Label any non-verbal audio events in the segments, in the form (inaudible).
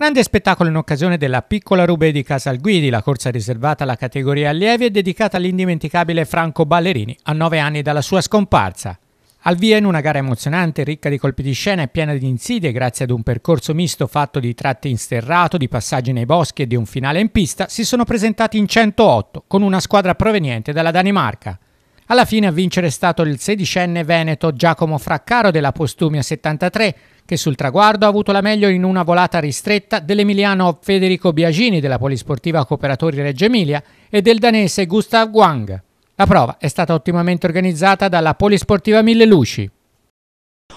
Grande spettacolo in occasione della piccola Rube di Casalguidi, la corsa riservata alla categoria allievi e dedicata all'indimenticabile Franco Ballerini a nove anni dalla sua scomparsa. Al via in una gara emozionante, ricca di colpi di scena e piena di insidie grazie ad un percorso misto fatto di tratti in sterrato, di passaggi nei boschi e di un finale in pista, si sono presentati in 108 con una squadra proveniente dalla Danimarca. Alla fine a vincere è stato il sedicenne veneto Giacomo Fraccaro della Postumia 73 che sul traguardo ha avuto la meglio in una volata ristretta dell'emiliano Federico Biagini della Polisportiva Cooperatori Reggio Emilia e del danese Gustav Guang. La prova è stata ottimamente organizzata dalla Polisportiva Mille Luci.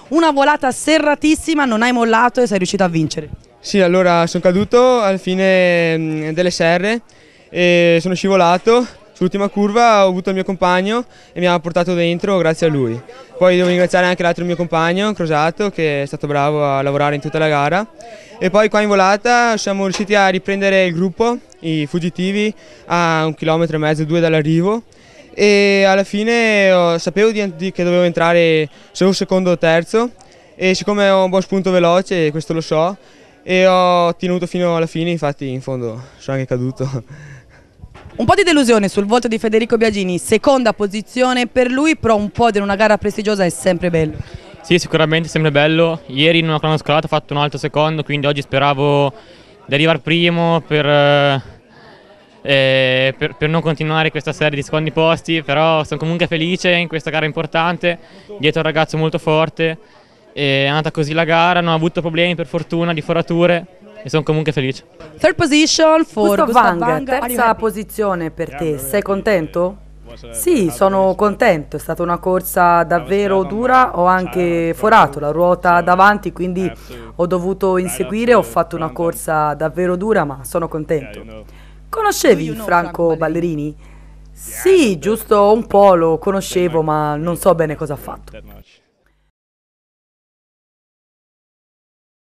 Una volata serratissima, non hai mollato e sei riuscito a vincere. Sì, allora sono caduto al fine mm, delle serre e sono scivolato Sull'ultima curva ho avuto il mio compagno e mi ha portato dentro grazie a lui. Poi devo ringraziare anche l'altro mio compagno, Crosato, che è stato bravo a lavorare in tutta la gara. E poi qua in volata siamo riusciti a riprendere il gruppo, i fuggitivi, a un chilometro e mezzo, due dall'arrivo e alla fine eh, sapevo di, di, che dovevo entrare solo secondo o terzo e siccome ho un buon spunto veloce, questo lo so, e ho tenuto fino alla fine, infatti in fondo sono anche caduto. (laughs) Un po' di delusione sul volto di Federico Biagini, seconda posizione per lui, però un po' in una gara prestigiosa è sempre bello. Sì, sicuramente sempre bello. Ieri in una cronoscalata ho fatto un altro secondo, quindi oggi speravo di arrivare primo per, eh, eh, per, per, non continuare questa serie di secondi posti, però sono comunque felice in questa gara importante, dietro un ragazzo molto forte. È andata così la gara, non ho avuto problemi per fortuna di forature, e sono comunque felice. Third position for Gustav, Wang, terza posizione per te, sei contento? Sì, sono contento, è stata una corsa davvero dura, ho anche forato la ruota davanti, quindi eh, ho dovuto inseguire, ho fatto una corsa davvero dura, ma sono contento. Conoscevi Franco Ballerini? Sì, giusto un po' lo conoscevo, ma non so bene cosa ha fatto.